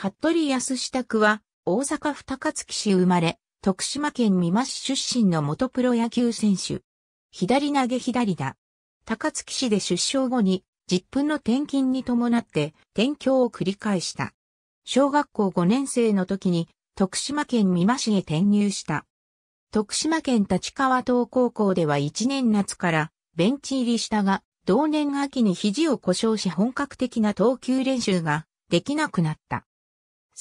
服部安支度は、大阪府高槻市生まれ、徳島県美馬市出身の元プロ野球選手。左投げ左打。高槻市で出生後に、実分の転勤に伴って転居を繰り返した。小学校5年生の時に、徳島県美馬市へ転入した。徳島県立川東高校では1年夏からベンチ入りしたが、同年秋に肘を故障し本格的な投球練習ができなくなった。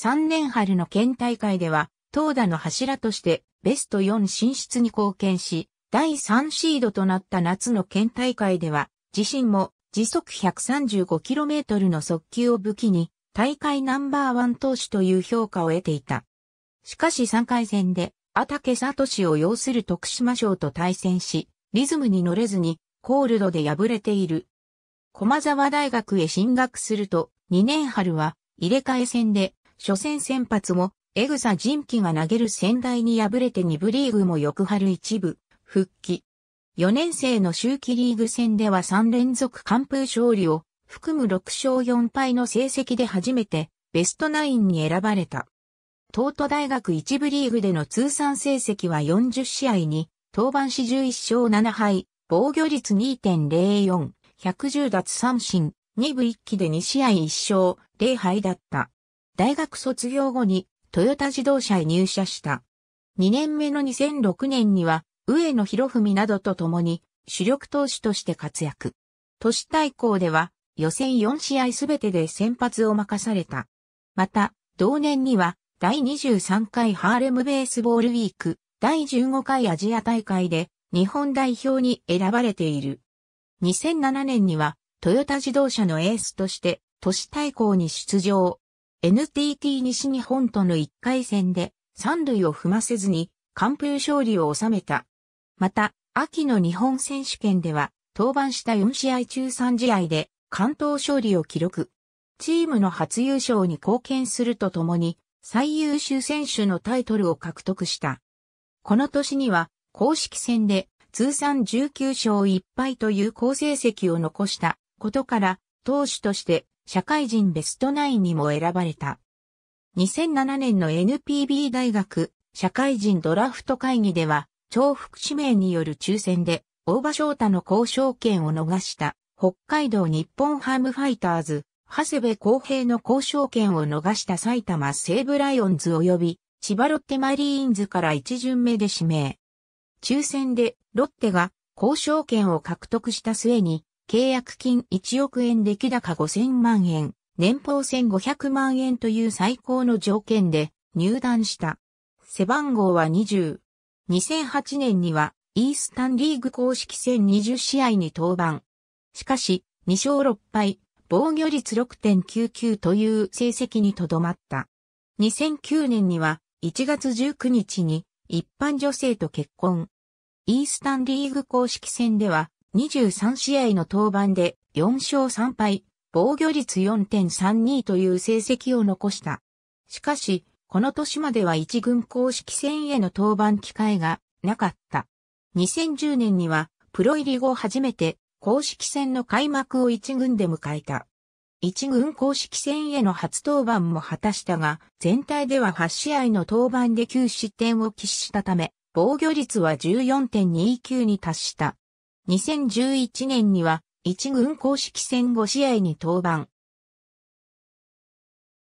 3年春の県大会では、投打の柱としてベスト4進出に貢献し、第3シードとなった夏の県大会では、自身も時速 135km の速球を武器に、大会ナンバーワン投手という評価を得ていた。しかし3回戦で、あたけさとしを要する徳島賞と対戦し、リズムに乗れずに、コールドで敗れている。駒沢大学へ進学すると、2年春は入れ替え戦で初戦先発も、エグザ人気が投げる仙台に敗れて2部リーグも翌春一部、復帰。4年生の周期リーグ戦では3連続完封勝利を含む6勝4敗の成績で初めてベストナインに選ばれた。東都大学一部リーグでの通算成績は40試合に、登板し11勝7敗、防御率2.04、110奪三振、2部1期で2試合1勝0敗だった。大学卒業後にトヨタ自動車へ入社した。2年目の2006年には、上野博文などと共に主力投手として活躍。都市対抗では予選4試合すべてで先発を任された。また、同年には第23回ハーレムベースボールウィーク第15回アジア大会で日本代表に選ばれている。2007年にはトヨタ自動車のエースとして都市対抗に出場。NTT 西日本との1回戦で三塁を踏ませずに完封勝利を収めた。また、秋の日本選手権では登板した4試合中3試合で関東勝利を記録。チームの初優勝に貢献するとともに最優秀選手のタイトルを獲得した。この年には公式戦で通算19勝1敗という好成績を残したことから投手として社会人ベストナインにも選ばれた。2007年の NPB 大学社会人ドラフト会議では、重複指名による抽選で、大場翔太の交渉権を逃した北海道日本ハムファイターズ、長谷部公平の交渉権を逃した埼玉西武ライオンズ及び千葉ロッテマリーンズから一巡目で指名。抽選でロッテが交渉権を獲得した末に契約金1億円出来高5000万円、年俸1500万円という最高の条件で入団した。背番号は20。2008年にはイースタンリーグ公式戦20試合に登板。しかし、2勝6敗、防御率6.99という成績にとどまった。2009年には1月19日に一般女性と結婚。イースタンリーグ公式戦では23試合の登板で4勝3敗、防御率4.32という成績を残した。しかし、この年までは一軍公式戦への登板機会がなかった。2010年にはプロ入り後初めて公式戦の開幕を一軍で迎えた。一軍公式戦への初登板も果たしたが、全体では8試合の登板で9失点を喫したため、防御率は14.29に達した。2011年には一軍公式戦5試合に登板。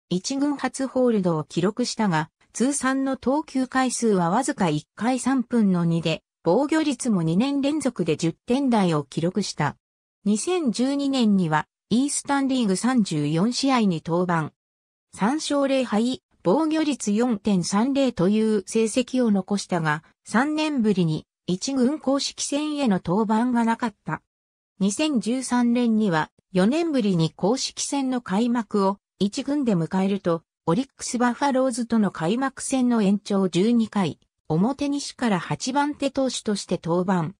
一軍初ホールドを記録したが、通算の投球回数はわずか1回3分の2で、防御率も2年連続で10点台を記録した。2012年には、イースタンリーグ34試合に登板。3勝0敗、防御率4.30という成績を残したが、3年ぶりに一軍公式戦への登板がなかった。2013年には4年ぶりに公式戦の開幕を一軍で迎えると、オリックスバファローズとの開幕戦の延長12回、表西から8番手投手として登板。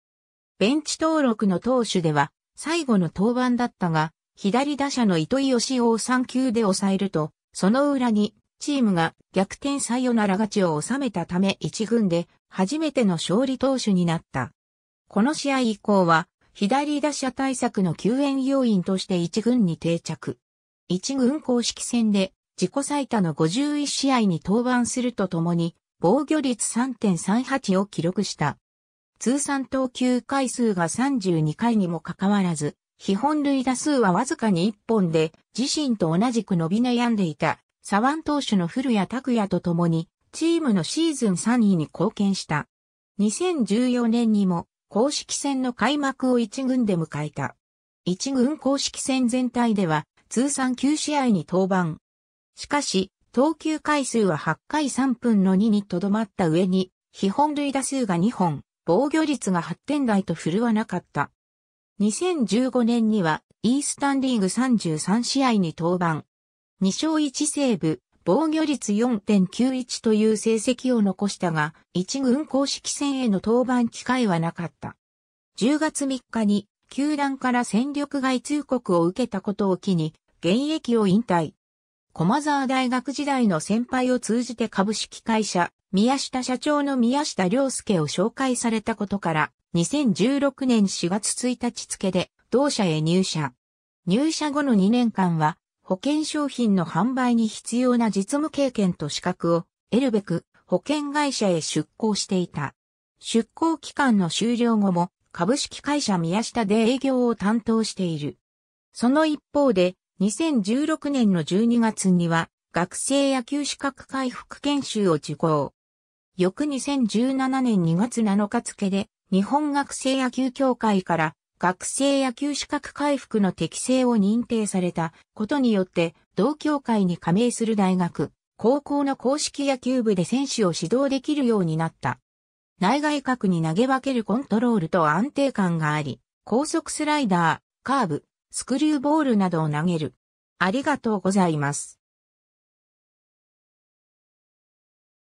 ベンチ登録の投手では最後の登板だったが、左打者の糸井義雄を3球で抑えると、その裏にチームが逆転サヨナラ勝ちを収めたため一軍で初めての勝利投手になった。この試合以降は、左打者対策の救援要員として一軍に定着。一軍公式戦で自己最多の51試合に登板するとともに、防御率3.38を記録した。通算投球回数が32回にもかかわらず、基本類打数はわずかに1本で、自身と同じく伸び悩んでいた、左腕投手の古谷拓也と共に、チームのシーズン3位に貢献した。2014年にも公式戦の開幕を1軍で迎えた。1軍公式戦全体では通算9試合に登板。しかし、投球回数は8回3分の2にとどまった上に、基本塁打数が2本、防御率が8点台と振るわなかった。2015年には、イースタンリーグ33試合に登板。2勝1セーブ、防御率4.91という成績を残したが、一軍公式戦への登板機会はなかった。10月3日に、球団から戦力外通告を受けたことを機に、現役を引退。駒沢大学時代の先輩を通じて株式会社、宮下社長の宮下良介を紹介されたことから、2016年4月1日付で、同社へ入社。入社後の2年間は、保険商品の販売に必要な実務経験と資格を得るべく保険会社へ出向していた。出向期間の終了後も株式会社宮下で営業を担当している。その一方で2016年の12月には学生野球資格回復研修を受講。翌2017年2月7日付で日本学生野球協会から学生野球資格回復の適正を認定されたことによって、同協会に加盟する大学、高校の公式野球部で選手を指導できるようになった。内外角に投げ分けるコントロールと安定感があり、高速スライダー、カーブ、スクリューボールなどを投げる。ありがとうございます。